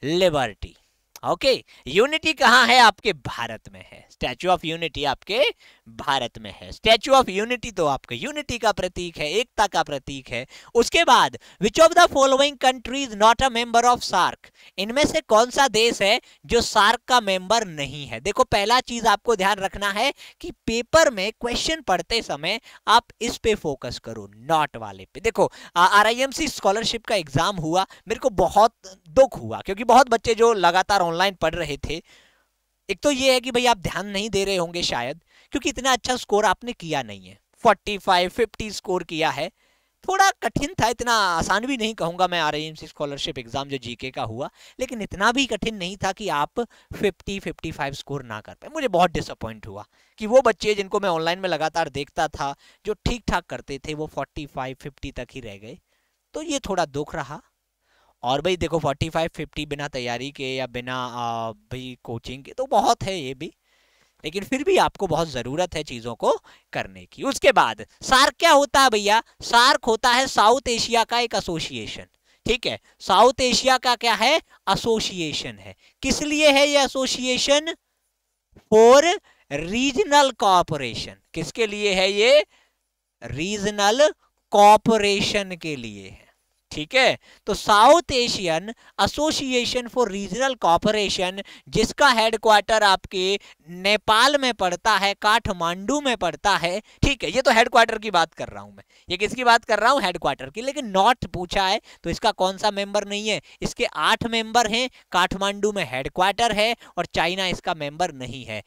liberty okay unity कहाँ है आपके भारत में है स्टैचू ऑफ यूनिटी आपके भारत में है स्टैचू ऑफ यूनिटी तो आपके यूनिटी का प्रतीक है एकता का प्रतीक है उसके बाद which of the following country is not a member of SAARC इनमें से कौन सा देश है जो सार्क का मेंबर नहीं है देखो पहला चीज आपको ध्यान रखना है कि पेपर में क्वेश्चन पढ़ते समय आप इस पे फोकस करो नॉट वाले पे देखो आर स्कॉलरशिप का एग्जाम हुआ मेरे को बहुत दुख हुआ क्योंकि बहुत बच्चे जो लगातार ऑनलाइन पढ़ रहे थे एक तो ये है कि भाई आप ध्यान नहीं दे रहे होंगे शायद क्योंकि इतना अच्छा स्कोर आपने किया नहीं है 45, 50 स्कोर किया है थोड़ा कठिन था इतना आसान भी नहीं कहूँगा मैं आर स्कॉलरशिप एग्जाम जो जीके का हुआ लेकिन इतना भी कठिन नहीं था कि आप 50 55 स्कोर ना कर पाए मुझे बहुत डिसअपॉइंट हुआ कि वो बच्चे जिनको मैं ऑनलाइन में लगातार देखता था जो ठीक ठाक करते थे वो फाइव फिफ्टी तक ही रह गए तो ये थोड़ा दुख रहा और भाई देखो फोर्टी फाइव फिफ्टी बिना तैयारी के या बिना भाई कोचिंग के तो बहुत है ये भी लेकिन फिर भी आपको बहुत ज़रूरत है चीज़ों को करने की उसके बाद सार्क क्या होता है भैया सार्क होता है साउथ एशिया का एक एसोसिएशन ठीक है साउथ एशिया का क्या है एसोसिएशन है किस लिए है ये एसोसिएशन फॉर रीजनल कॉपरेशन किसके लिए है ये रीजनल कॉपरेशन के लिए है ठीक है तो South Asian Association for Regional Cooperation जिसका हेडक्वार्टर आपके नेपाल में पड़ता है काठमांडू में पड़ता है ठीक है ये तो हेडक्वार्टर की बात कर रहा हूं मैं ये किसकी बात कर रहा हूं हेडक्वार्टर की लेकिन नॉर्थ पूछा है तो इसका कौन सा मेंबर नहीं है इसके आठ मेंबर हैं काठमांडू में हेडक्वार्टर है और चाइना इसका मेंबर नहीं है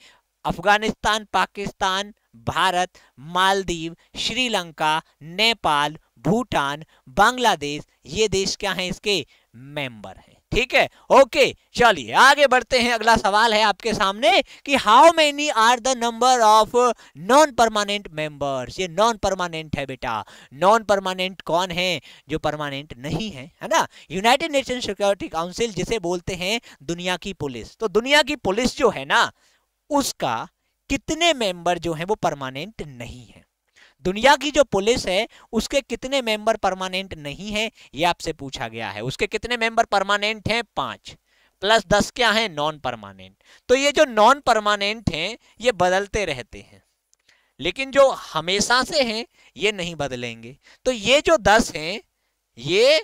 अफगानिस्तान पाकिस्तान भारत मालदीव श्रीलंका नेपाल भूटान बांग्लादेश ये देश क्या है इसके मेंबर हैं ठीक है ओके चलिए आगे बढ़ते हैं अगला सवाल है आपके सामने कि how many are the number of non permanent members ये नॉन परमानेंट है बेटा नॉन परमानेंट कौन है जो परमानेंट नहीं है है ना यूनाइटेड नेशन सिक्योरिटी काउंसिल जिसे बोलते हैं दुनिया की पुलिस तो दुनिया की पुलिस जो है ना उसका कितने मेंबर जो है वो परमानेंट नहीं है दुनिया की जो पुलिस है उसके कितने मेंबर परमानेंट नहीं है ये आपसे पूछा गया है उसके कितने मेंबर परमानेंट हैं पांच प्लस दस क्या है नॉन परमानेंट तो ये जो नॉन परमानेंट हैं ये बदलते रहते हैं लेकिन जो हमेशा से हैं ये नहीं बदलेंगे तो ये जो दस हैं ये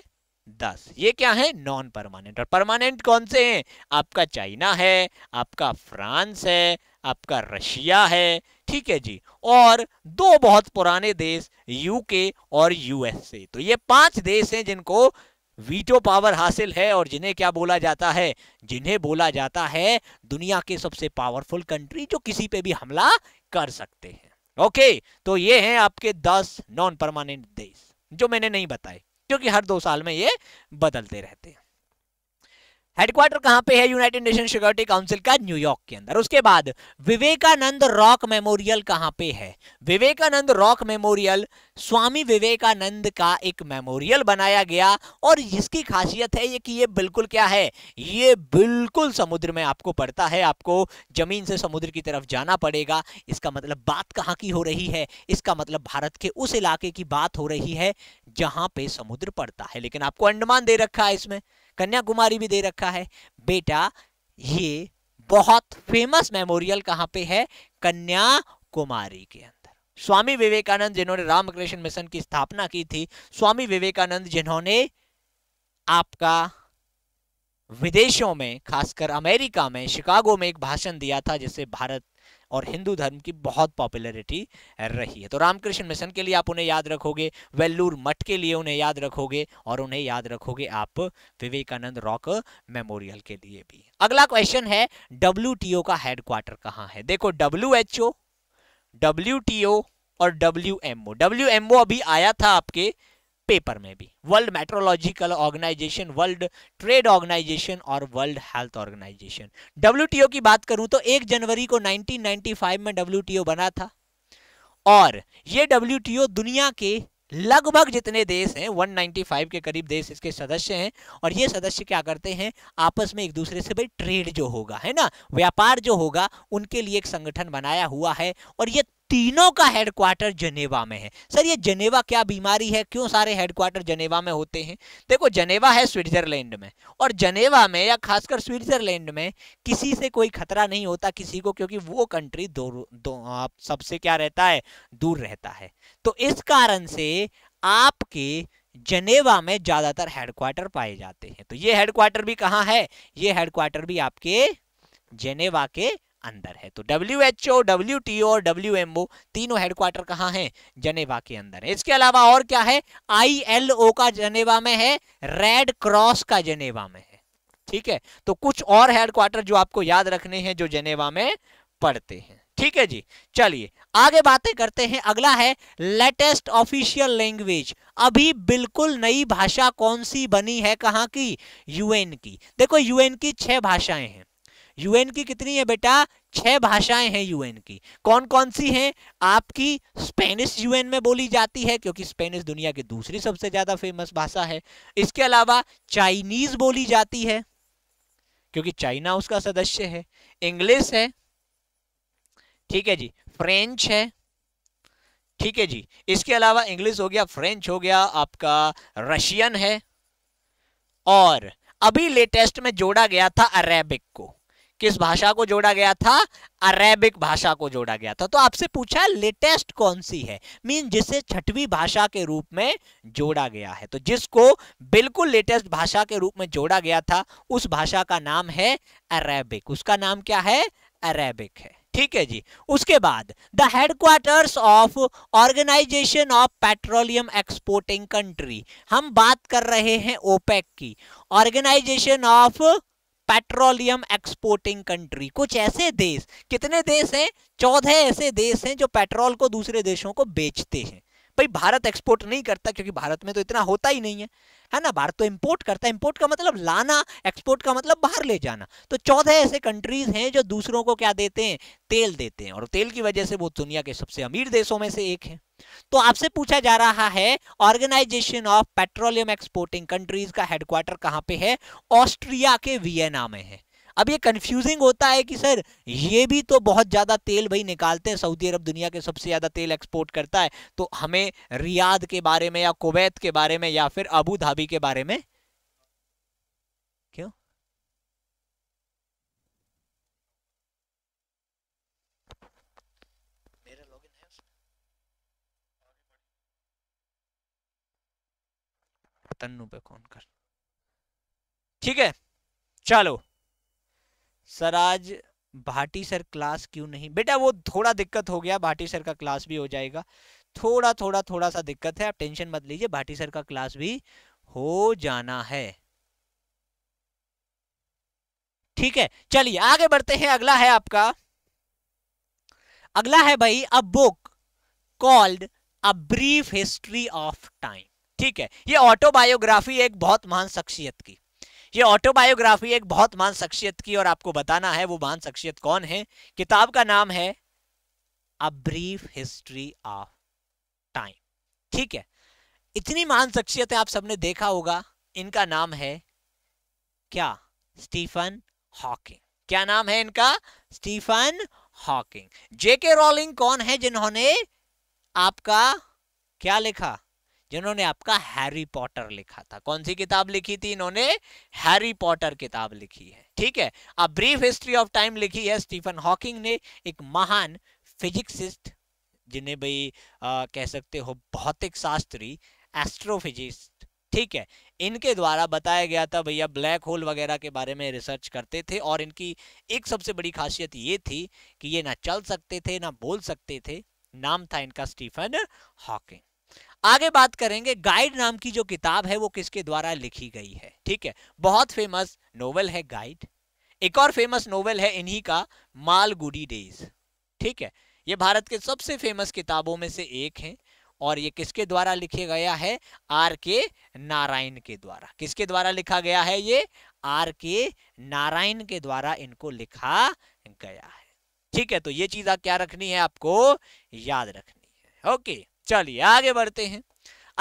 दस ये क्या है नॉन परमानेंट और परमानेंट कौन से हैं आपका चाइना है आपका फ्रांस है आपका रशिया है ठीक है जी और दो बहुत पुराने देश यूके और यूएसए तो ये पांच देश हैं जिनको वीटो पावर हासिल है और जिन्हें क्या बोला जाता है जिन्हें बोला जाता है दुनिया के सबसे पावरफुल कंट्री जो किसी पे भी हमला कर सकते हैं ओके तो ये हैं आपके दस नॉन परमानेंट देश जो मैंने नहीं बताए क्योंकि हर दो साल में ये बदलते रहते हैं हेडक्वार्टर कहाँ पे है यूनाइटेड नेशन सिक्योरिटी काउंसिल का न्यूयॉर्क के अंदर उसके बाद विवेकानंद रॉक मेमोरियल कहाँ पे है विवेकानंद रॉक मेमोरियल स्वामी विवेकानंद का एक मेमोरियल बनाया गया और इसकी खासियत है ये कि ये बिल्कुल क्या है ये बिल्कुल समुद्र में आपको पड़ता है आपको जमीन से समुद्र की तरफ जाना पड़ेगा इसका मतलब बात कहाँ की हो रही है इसका मतलब भारत के उस इलाके की बात हो रही है जहां पे समुद्र पड़ता है लेकिन आपको अंडमान दे रखा है इसमें कन्याकुमारी भी दे रखा है बेटा ये बहुत फेमस मेमोरियल कहाँ पे है कन्याकुमारी के अंदर स्वामी विवेकानंद जिन्होंने रामकृष्ण मिशन की स्थापना की थी स्वामी विवेकानंद जिन्होंने आपका विदेशों में खासकर अमेरिका में शिकागो में एक भाषण दिया था जिसे भारत और हिंदू धर्म की बहुत पॉपुलैरिटी रही है तो रामकृष्ण मिशन के लिए आप उन्हें याद रखोगे वेल्लूर मठ के लिए उन्हें याद रखोगे और उन्हें याद रखोगे आप विवेकानंद रॉक मेमोरियल के लिए भी अगला क्वेश्चन है डब्ल्यू का हेडक्वार्टर कहाँ है देखो डब्ल्यू एच ओ डब्ल्यू और डब्ल्यू एम अभी आया था आपके पेपर में भी World Meteorological Organization World Trade Organization और वर्ल्ड हेल्थ ऑर्गेनाइजेशन डब्ल्यू की बात करूं तो एक जनवरी को 1995 में डब्ल्यू बना था और ये डब्ल्यू दुनिया के लगभग जितने देश हैं 195 के करीब देश इसके सदस्य हैं और ये सदस्य क्या करते हैं आपस में एक दूसरे से भाई ट्रेड जो होगा है ना व्यापार जो होगा उनके लिए एक संगठन बनाया हुआ है और ये तीनों का हेडक्वार्टर जनेवा में है सर ये जनेवा क्या बीमारी है क्यों सारे हेडक्वार्टर जनेवा में होते हैं देखो जनेवा है स्विट्जरलैंड में और जनेवा में या खासकर स्विट्जरलैंड में किसी से कोई खतरा नहीं होता किसी को क्योंकि वो कंट्री दो, दो आप सबसे क्या रहता है दूर रहता है तो इस कारण से आपके जनेवा में ज़्यादातर हेडक्वार्टर पाए जाते हैं तो ये हेडक्वार्टर भी कहाँ है ये हेडक्वार्टर भी आपके जेनेवा के अंदर है तो W H O W T O और डब्ल्यू एम ओ तीनों हेडक्वार्टर कहाँ हैं जनेवा के अंदर है इसके अलावा और क्या है आई एल ओ का जनेवा में है रेड क्रॉस का जनेवा में है ठीक है तो कुछ और हेडक्वार्टर जो आपको याद रखने हैं जो जनेवा में पड़ते हैं ठीक है जी चलिए आगे बातें करते हैं अगला है लेटेस्ट ऑफिशियल लैंग्वेज अभी बिल्कुल नई भाषा कौन सी बनी है कहाँ की यूएन की देखो यूएन की छह भाषाएं हैं यूएन की कितनी है बेटा छह भाषाएं हैं यूएन की कौन कौन सी हैं आपकी स्पेनिश यूएन में बोली जाती है क्योंकि स्पेनिश दुनिया की दूसरी सबसे ज्यादा फेमस भाषा है इसके अलावा चाइनीज बोली जाती है क्योंकि चाइना उसका सदस्य है इंग्लिश है ठीक है जी फ्रेंच है ठीक है जी इसके अलावा इंग्लिश हो गया फ्रेंच हो गया आपका रशियन है और अभी लेटेस्ट में जोड़ा गया था अरेबिक को किस भाषा को जोड़ा गया था अरेबिक भाषा को जोड़ा गया था तो आपसे पूछा लेटेस्ट कौन सी है मीन जिसे छठवीं भाषा के रूप में जोड़ा गया है तो जिसको बिल्कुल लेटेस्ट भाषा के रूप में जोड़ा गया था उस भाषा का नाम है अरेबिक उसका नाम क्या है अरेबिक है ठीक है जी उसके बाद the headquarters of organization of petroleum exporting country हम बात कर रहे हैं ओपेक की organization of petroleum exporting country कुछ ऐसे देश कितने देश हैं चौदह ऐसे देश हैं जो पेट्रोल को दूसरे देशों को बेचते हैं भाई भारत एक्सपोर्ट नहीं करता क्योंकि भारत में तो इतना होता ही नहीं है है ना भारत तो इंपोर्ट करता है इंपोर्ट का मतलब लाना एक्सपोर्ट का मतलब बाहर ले जाना तो चौदह ऐसे कंट्रीज हैं जो दूसरों को क्या देते हैं तेल देते हैं और तेल की वजह से वो दुनिया के सबसे अमीर देशों में से एक है तो आपसे पूछा जा रहा है organization of petroleum exporting countries का हेडक्वार्टर कहां पे है ऑस्ट्रिया के वियना में है अब ये कंफ्यूजिंग होता है कि सर ये भी तो बहुत ज़्यादा तेल भाई निकालते हैं सऊदी अरब दुनिया के सबसे ज़्यादा तेल एक्सपोर्ट करता है तो हमें रियाद के बारे में या कुवैत के बारे में या फिर अबू धाबी के बारे में तन्नु पे कौन कर ठीक है चलो सर आज भाटी सर क्लास क्यों नहीं बेटा वो थोड़ा दिक्कत हो गया भाटी सर का क्लास भी हो जाएगा थोड़ा थोड़ा थोड़ा सा दिक्कत है आप टेंशन मत लीजिए भाटी सर का क्लास भी हो जाना है ठीक है चलिए आगे बढ़ते हैं अगला है आपका अगला है भाई a book called a brief history of time ठीक है ये ऑटोबायोग्राफी एक बहुत महान शख्सियत की ये ऑटोबायोग्राफी एक बहुत महान शख्सियत की और आपको बताना है वो महान शख्सियत कौन है किताब का नाम है a brief history of time ठीक है इतनी महान शख्सियत है आप सबने देखा होगा इनका नाम है क्या स्टीफन हॉकिंग क्या नाम है इनका स्टीफन हॉकिंग जेके रॉलिंग कौन है जिन्होंने आपका क्या लिखा जिन्होंने आपका हैरी पॉटर लिखा था कौन सी किताब लिखी थी इन्होंने हैरी पॉटर किताब लिखी है ठीक है अब ब्रीफ हिस्ट्री ऑफ टाइम लिखी है स्टीफन हॉकिंग ने एक महान फिजिक्सिस्ट जिन्हें भाई कह सकते हो भौतिक शास्त्री एस्ट्रोफिजिस्ट ठीक है इनके द्वारा बताया गया था भैया ब्लैक होल वगैरह के बारे में रिसर्च करते थे और इनकी एक सबसे बड़ी खासियत ये थी कि ये ना चल सकते थे ना बोल सकते थे नाम था इनका स्टीफन हॉकिंग आगे बात करेंगे गाइड नाम की जो किताब है वो किसके द्वारा लिखी गई है ठीक है बहुत फेमस नोवेल है गाइड एक और फेमस नोवेल है इन्हीं का मालगुडी डेज ठीक है ये भारत के सबसे फेमस किताबों में से एक है और ये किसके द्वारा लिखे गया है आर के नारायण के द्वारा किसके द्वारा लिखा गया है ये आर के नारायण के द्वारा इनको लिखा गया है ठीक है तो ये चीज क्या रखनी है आपको याद रखनी है ओके चलिए आगे बढ़ते हैं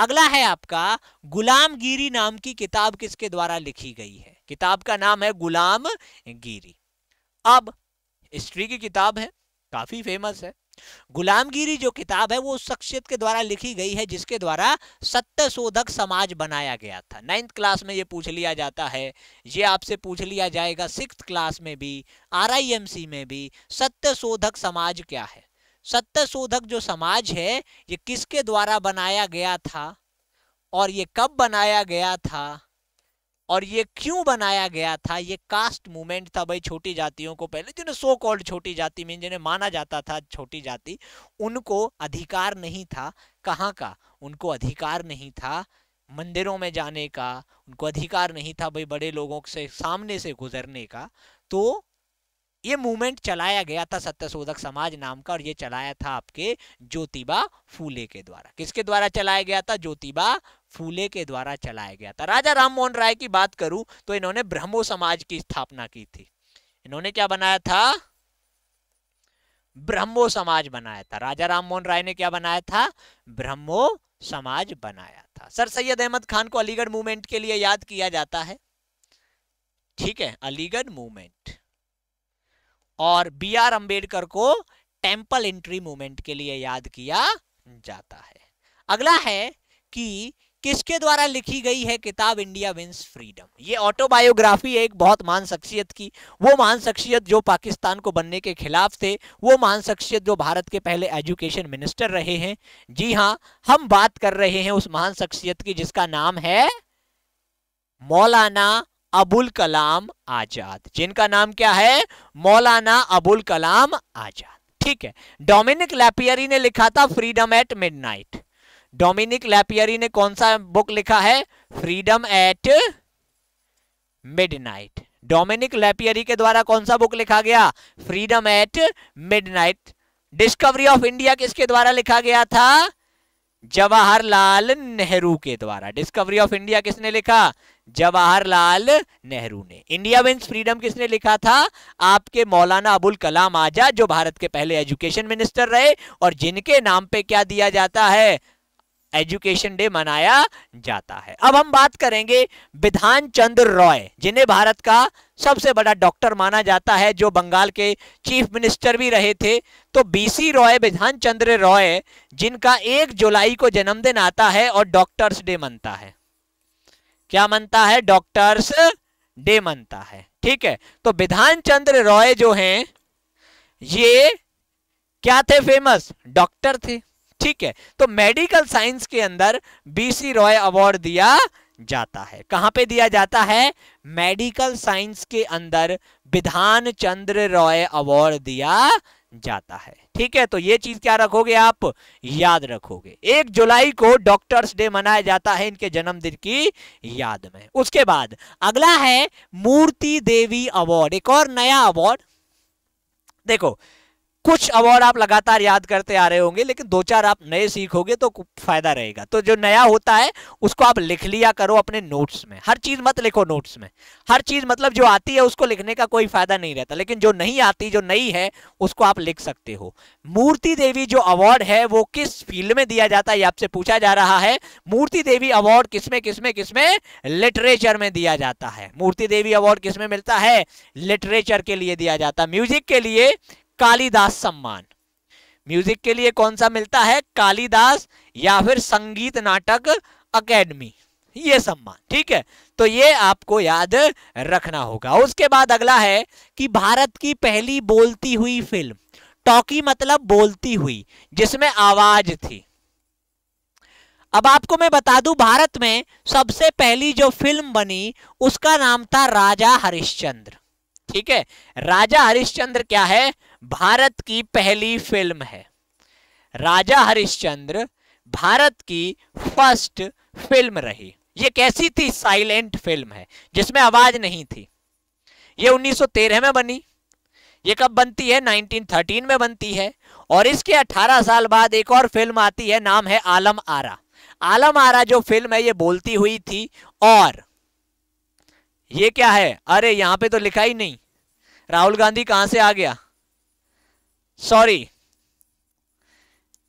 अगला है आपका गुलामगिरी नाम की किताब किसके द्वारा लिखी गई है किताब का नाम है गुलाम गिरी अब हिस्ट्री की किताब है काफी फेमस है गुलामगिरी जो किताब है वो उस शख्सियत के द्वारा लिखी गई है जिसके द्वारा सत्य शोधक समाज बनाया गया था नाइन्थ क्लास में ये पूछ लिया जाता है ये आपसे पूछ लिया जाएगा सिक्स क्लास में भी आर में भी सत्य शोधक समाज क्या है सत्य शोधक जो समाज है ये किसके द्वारा बनाया गया था और ये कब बनाया गया था और ये क्यों बनाया गया था ये कास्ट मूवमेंट था भाई छोटी जातियों को पहले जिन्हें सो कॉल्ड छोटी जाति में जिन्हें माना जाता था छोटी जाति उनको अधिकार नहीं था कहाँ का उनको अधिकार नहीं था मंदिरों में जाने का उनको अधिकार नहीं था भाई बड़े लोगों से सामने से गुजरने का तो ये मूवमेंट चलाया गया था सत्यशोधक समाज नाम का और ये चलाया था आपके ज्योतिबा फूले के द्वारा किसके द्वारा चलाया गया था ज्योतिबा फूले के द्वारा चलाया गया था राजा राम मोहन राय की बात करूं तो इन्होंने ब्रह्मो समाज की स्थापना की थी इन्होंने क्या बनाया था ब्रह्मो समाज बनाया था राजा राम मोहन राय ने क्या बनाया था ब्रह्मो समाज बनाया था सर सैयद अहमद खान को अलीगढ़ मूवमेंट के लिए याद किया जाता है ठीक है अलीगढ़ मूवमेंट और बी आर अंबेडकर को टेम्पल एंट्री मूवमेंट के लिए याद किया जाता है अगला है कि किसके द्वारा लिखी गई है किताब इंडिया विंस फ्रीडम ये ऑटोबायोग्राफी एक बहुत महान शख्सियत की वो महान शख्सियत जो पाकिस्तान को बनने के खिलाफ थे वो महान शख्सियत जो भारत के पहले एजुकेशन मिनिस्टर रहे हैं जी हाँ हम बात कर रहे हैं उस महान शख्सियत की जिसका नाम है मौलाना अबुल कलाम आजाद जिनका नाम क्या है मौलाना अबुल कलाम आजाद ठीक है डोमिनिक लैपियरी ने लिखा था freedom at midnight Dominique Lapierre ने कौन सा बुक लिखा है freedom at midnight Dominique Lapierre के द्वारा कौन सा बुक लिखा गया freedom at midnight discovery of India किसके द्वारा लिखा गया था जवाहरलाल नेहरू के द्वारा डिस्कवरी ऑफ इंडिया किसने लिखा जवाहरलाल नेहरू ने इंडिया विंस फ्रीडम किसने लिखा था आपके मौलाना अबुल कलाम आजाद जो भारत के पहले एजुकेशन मिनिस्टर रहे और जिनके नाम पे क्या दिया जाता है एजुकेशन डे मनाया जाता है अब हम बात करेंगे विधान चंद्र रॉय जिन्हें भारत का सबसे बड़ा डॉक्टर माना जाता है जो बंगाल के चीफ मिनिस्टर भी रहे थे तो बीसी रॉय विधान चंद्र रॉय जिनका एक जुलाई को जन्मदिन आता है और डॉक्टर्स डे मनता है क्या मनता है डॉक्टर्स डे मनता है ठीक है तो विधान चंद्र रॉय जो हैं ये क्या थे फेमस डॉक्टर थे ठीक है तो मेडिकल साइंस के अंदर बीसी रॉय अवार्ड दिया जाता है कहां पे दिया जाता है मेडिकल साइंस के अंदर विधान चंद्र रॉय अवार्ड दिया जाता है ठीक है तो ये चीज क्या रखोगे आप याद रखोगे एक जुलाई को डॉक्टर्स डे मनाया जाता है इनके जन्मदिन की याद में उसके बाद अगला है मूर्ति देवी अवार्ड एक और नया अवार्ड देखो कुछ अवार्ड आप लगातार याद करते आ रहे होंगे लेकिन दो चार आप नए सीखोगे तो फायदा रहेगा तो जो नया होता है उसको आप लिख लिया करो अपने नोट्स में हर चीज मत लिखो नोट्स में हर चीज मतलब जो आती है उसको लिखने का कोई फायदा नहीं रहता लेकिन जो नहीं आती जो नई है उसको आप लिख सकते हो मूर्ति देवी जो अवार्ड है वो किस फील्ड में दिया जाता है आपसे पूछा जा रहा है मूर्ति देवी अवार्ड किसमें किसमें किसमें लिटरेचर में दिया जाता है मूर्ति देवी अवार्ड किसमें मिलता है लिटरेचर के लिए दिया जाता है म्यूजिक के लिए कालिदास सम्मान म्यूजिक के लिए कौन सा मिलता है कालिदास या फिर संगीत नाटक अकेडमी ये सम्मान ठीक है तो ये आपको याद रखना होगा उसके बाद अगला है कि भारत की पहली बोलती हुई फिल्म टॉकी मतलब बोलती हुई जिसमें आवाज थी अब आपको मैं बता दूं भारत में सबसे पहली जो फिल्म बनी उसका नाम था राजा हरिश्चंद्र ठीक है राजा हरिश्चंद्र क्या है भारत की पहली फिल्म है राजा हरिश्चंद्र भारत की फर्स्ट फिल्म रही ये कैसी थी साइलेंट फिल्म है जिसमें आवाज नहीं थी ये 1913 में बनी ये कब बनती है 1913 में बनती है और इसके 18 साल बाद एक और फिल्म आती है नाम है आलम आरा आलम आरा जो फिल्म है ये बोलती हुई थी और ये क्या है अरे यहां पे तो लिखा ही नहीं राहुल गांधी कहां से आ गया सॉरी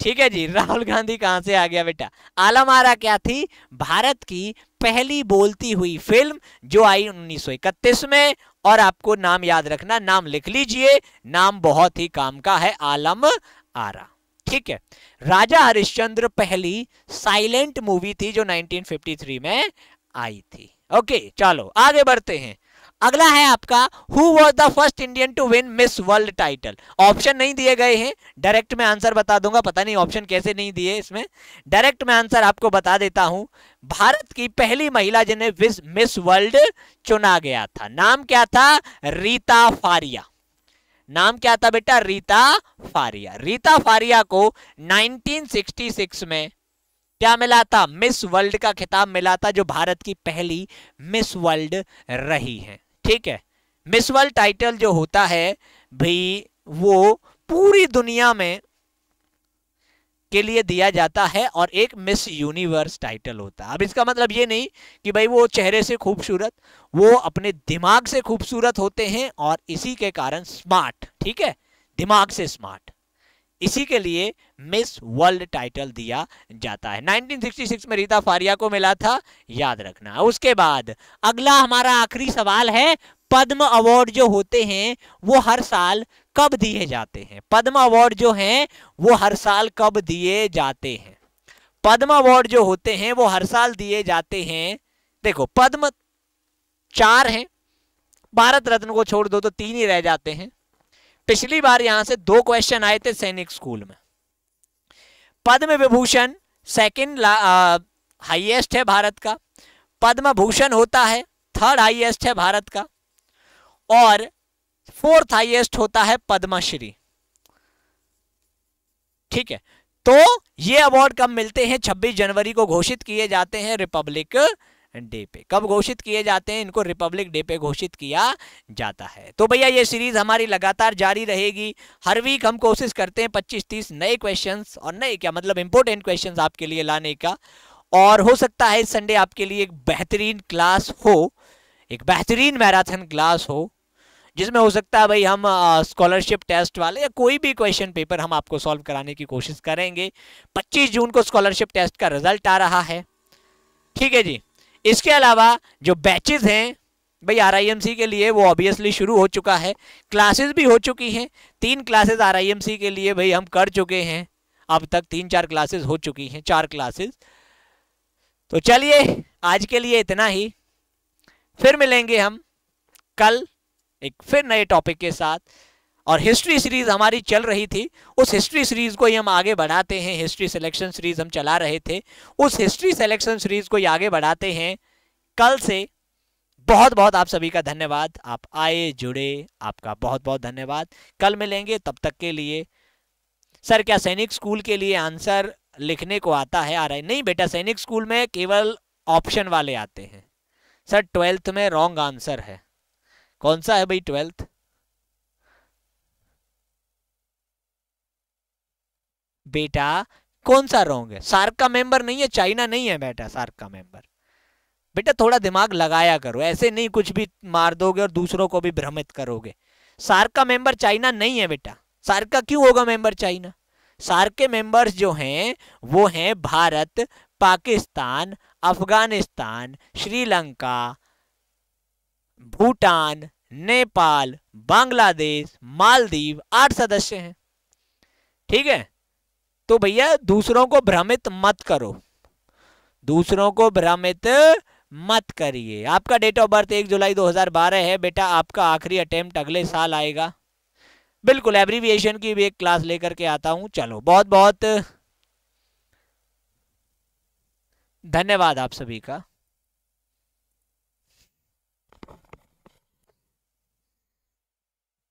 ठीक है जी राहुल गांधी कहां से आ गया बेटा आलम आरा क्या थी भारत की पहली बोलती हुई फिल्म जो आई उन्नीस में और आपको नाम याद रखना नाम लिख लीजिए नाम बहुत ही काम का है आलम आरा ठीक है राजा हरिश्चंद्र पहली साइलेंट मूवी थी जो 1953 में आई थी ओके चलो आगे बढ़ते हैं अगला है आपका who was the first Indian to win Miss World title option नहीं दिए गए हैं डायरेक्ट में आंसर बता दूंगा पता नहीं ऑप्शन कैसे नहीं दिए इसमें डायरेक्ट में आंसर आपको बता देता हूं भारत की पहली महिला जिन्हें मिस वर्ल्ड चुना गया था नाम क्या था रीता फारिया नाम क्या था बेटा रीता फारिया रीता फारिया को 1966 में क्या मिला था मिस वर्ल्ड का खिताब मिला था जो भारत की पहली मिस वर्ल्ड रही है ठीक है मिस वर्ल्ड टाइटल जो होता है भी वो पूरी दुनिया में के लिए दिया जाता है और एक मिस यूनिवर्स टाइटल होता है अब इसका मतलब ये नहीं कि भाई वो चेहरे से खूबसूरत वो अपने दिमाग से खूबसूरत होते हैं और इसी के कारण स्मार्ट ठीक है दिमाग से स्मार्ट इसी के लिए मिस वर्ल्ड टाइटल दिया जाता है 1966 में रीता फारिया को मिला था याद रखना उसके बाद अगला हमारा आखिरी सवाल है पद्म अवार्ड जो होते हैं वो हर साल कब दिए जाते हैं पद्म अवार्ड जो हैं वो हर साल कब दिए जाते हैं पद्म अवार्ड जो होते हैं वो हर साल दिए जाते हैं देखो पद्म चार हैं भारत रत्न को छोड़ दो तो तीन ही रह जाते हैं पिछली बार यहां से दो क्वेश्चन आए थे सैनिक स्कूल में पद्म विभूषण सेकेंड हाईएस्ट है भारत का पद्म भूषण होता है थर्ड हाईएस्ट है भारत का और फोर्थ हाईएस्ट होता है पद्मश्री ठीक है तो ये अवार्ड कब मिलते हैं 26 जनवरी को घोषित किए जाते हैं रिपब्लिक डे पे कब घोषित किए जाते हैं इनको रिपब्लिक डे पे घोषित किया जाता है तो भैया ये सीरीज हमारी लगातार जारी रहेगी हर वीक हम कोशिश करते हैं 25-30 नए क्वेश्चंस और नए क्या मतलब इंपोर्टेंट क्वेश्चंस आपके लिए लाने का और हो सकता है इस संडे आपके लिए एक बेहतरीन क्लास हो एक बेहतरीन मैराथन क्लास हो जिसमें हो सकता है भाई हम स्कॉलरशिप टेस्ट वाले या कोई भी क्वेश्चन पेपर हम आपको सॉल्व कराने की कोशिश करेंगे 25 जून को स्कॉलरशिप टेस्ट का रिजल्ट आ रहा है ठीक है जी इसके अलावा जो बैचेस हैं भाई आर के लिए वो ऑब्वियसली शुरू हो चुका है क्लासेस भी हो चुकी हैं तीन क्लासेस आर के लिए भाई हम कर चुके हैं अब तक तीन चार क्लासेस हो चुकी हैं चार क्लासेस तो चलिए आज के लिए इतना ही फिर मिलेंगे हम कल एक फिर नए टॉपिक के साथ और हिस्ट्री सीरीज़ हमारी चल रही थी उस हिस्ट्री सीरीज़ को ही हम आगे बढ़ाते हैं हिस्ट्री सिलेक्शन सीरीज़ हम चला रहे थे उस हिस्ट्री सिलेक्शन सीरीज़ को ही आगे बढ़ाते हैं कल से बहुत बहुत आप सभी का धन्यवाद आप आए जुड़े आपका बहुत बहुत धन्यवाद कल मिलेंगे तब तक के लिए सर क्या सैनिक स्कूल के लिए आंसर लिखने को आता है आ रहा है नहीं बेटा सैनिक स्कूल में केवल ऑप्शन वाले आते हैं सर ट्वेल्थ में रॉन्ग आंसर है कौन सा है भाई ट्वेल्थ बेटा कौन सा रॉन्ग है सार्क का मेंबर नहीं है चाइना नहीं है बेटा सार्क का मेंबर बेटा थोड़ा दिमाग लगाया करो ऐसे नहीं कुछ भी मार दोगे और दूसरों को भी भ्रमित करोगे सार्क का मेंबर चाइना नहीं है बेटा सार्क का क्यों होगा मेंबर चाइना सार्क के मेंबर्स जो हैं वो हैं भारत पाकिस्तान अफगानिस्तान श्रीलंका भूटान नेपाल बांग्लादेश मालदीव आठ सदस्य हैं ठीक है तो भैया दूसरों को भ्रमित मत करो दूसरों को भ्रमित मत करिए आपका डेट ऑफ बर्थ एक जुलाई 2012 है बेटा आपका आखिरी अटेम्प्ट अगले साल आएगा बिल्कुल एब्रीविएशन की भी एक क्लास लेकर के आता हूं चलो बहुत बहुत धन्यवाद आप सभी का